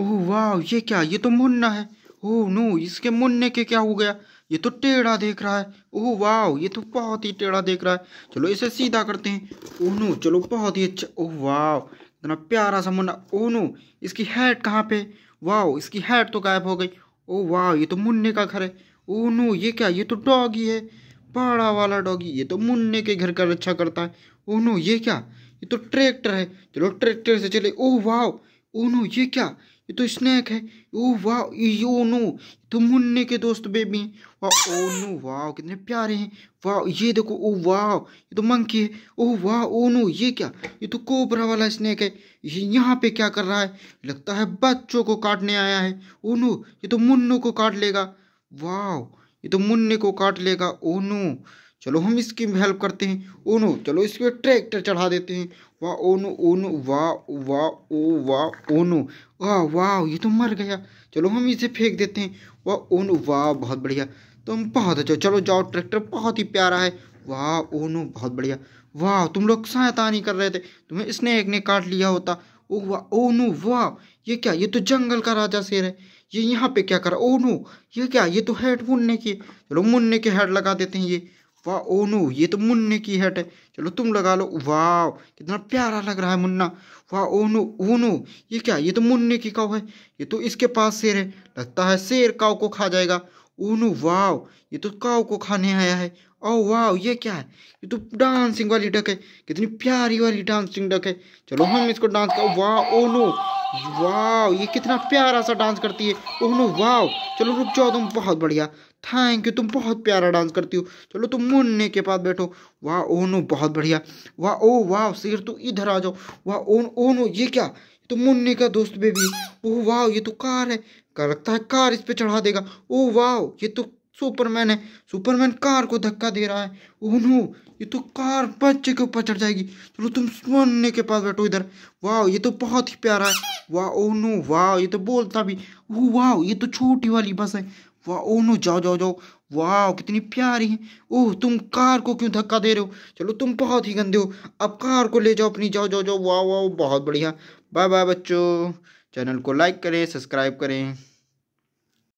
ओह वाह ये क्या ये तो मुन्ना है ओह नो इसके मुन्ने के क्या हो गया ये तो टेढ़ा देख रहा है ओह वाह ये तो बहुत ही टेढ़ा देख रहा है चलो इसे सीधा करते हैं ओह नो चलो बहुत ही अच्छा ओह वाह इतना प्यारा सा मुन्ना ओह नो इसकी हेड कहाँ पे वाह इसकी हेड तो गायब हो गई ओह वाह ये तो मुन्ने का घर है ओह नो ये क्या ये तो डॉगी है बड़ा वाला डॉगी ये तो मुन्ने के घर का रक्षा करता है ओह नो ये क्या ये तो ट्रैक्टर है चलो ट्रैक्टर से चले ओह वाह ओह नो ये क्या ये तो स्नैक है ओ वाह यो नो तो मुन्ने के दोस्त बेबी हैं वाह ओ नो वाह कितने प्यारे हैं वाह ये देखो ओ वाह ये तो मंकी है ओ वाह ओ नो ये क्या ये तो कोबरा वाला स्नैक है ये यहाँ पे क्या कर रहा है लगता है बच्चों को काटने आया है ओ नो ये तो मुन्नू को काट लेगा वाह ये तो मुन्ने को काट लेगा ओ नो चलो हम इसकी हेल्प करते हैं ओनो चलो इस पर ट्रैक्टर चढ़ा देते हैं वाह ओनो ओनो वाह वाह ओ वाह ओनो वाह वाह ये तो मर गया चलो हम इसे फेंक देते हैं वाह ओनो वाह बहुत बढ़िया तुम तो बहुत अच्छा चलो जाओ ट्रैक्टर बहुत ही प्यारा है वाह ओनो बहुत बढ़िया वाह तुम लोग सहायता नहीं कर रहे थे तुम्हें स्नेक ने काट लिया होता ओ वाह ओ नो वाह ये क्या ये तो जंगल का राजा शेर है ये यहाँ पे क्या करा ओ नो ये क्या ये तो हेड मुन्ने के चलो मुन्ने के हेड लगा देते हैं ये वाह ओ नो ये तो मुन्ने की हट है चलो तुम लगा लो वाह कितना प्यारा लग रहा है मुन्ना वाह ओ नो ओ नो ये क्या ये तो मुन्ने की काव है ये तो इसके पास शेर है लगता है शेर काव को खा जाएगा ओनू वाव ये तो काव को खाने आया है ओ वाव ये क्या है ये तो डांसिंग वाली डक है कितनी प्यारी वाली डांसिंग डक है चलो हम इसको डांस कर वाह ओ नो वाव ये कितना प्यारा सा डांस करती है ओह नो वाव चलो रुक जाओ तुम बहुत बढ़िया थैंक यू तुम बहुत प्यारा डांस करती हो चलो तुम मुन्ने के पास बैठो वाह ओह नो बहुत बढ़िया वाह ओ वाह शेर तू इधर आ जाओ वाह ओन ओ नो ये क्या तो मुन्ने का दोस्त बेबी ओह वाह ये तो कार है कर लगता है कार इस पे चढ़ा देगा ओह वाह ये तो सुपरमैन है सुपरमैन कार को धक्का दे रहा है ओह नो ये तो कार बच्चे के ऊपर चढ़ जाएगी चलो तुम मुन्नी के पास बैठो इधर वाह ये तो बहुत ही प्यारा है वाह ओह नो वाह ये तो बोलता भी ओह वाह ये तो छोटी वाली बस है वाह ओ नो जाओ जाओ जाओ वाह कितनी प्यारी है ओह तुम कार को क्यों धक्का दे रहे हो चलो तुम बहुत ही गंदे हो अब कार को ले जाओ अपनी जाओ जाओ जाओ वाह वाह बहुत बढ़िया बाय बाय बच्चों चैनल को लाइक करें सब्सक्राइब करें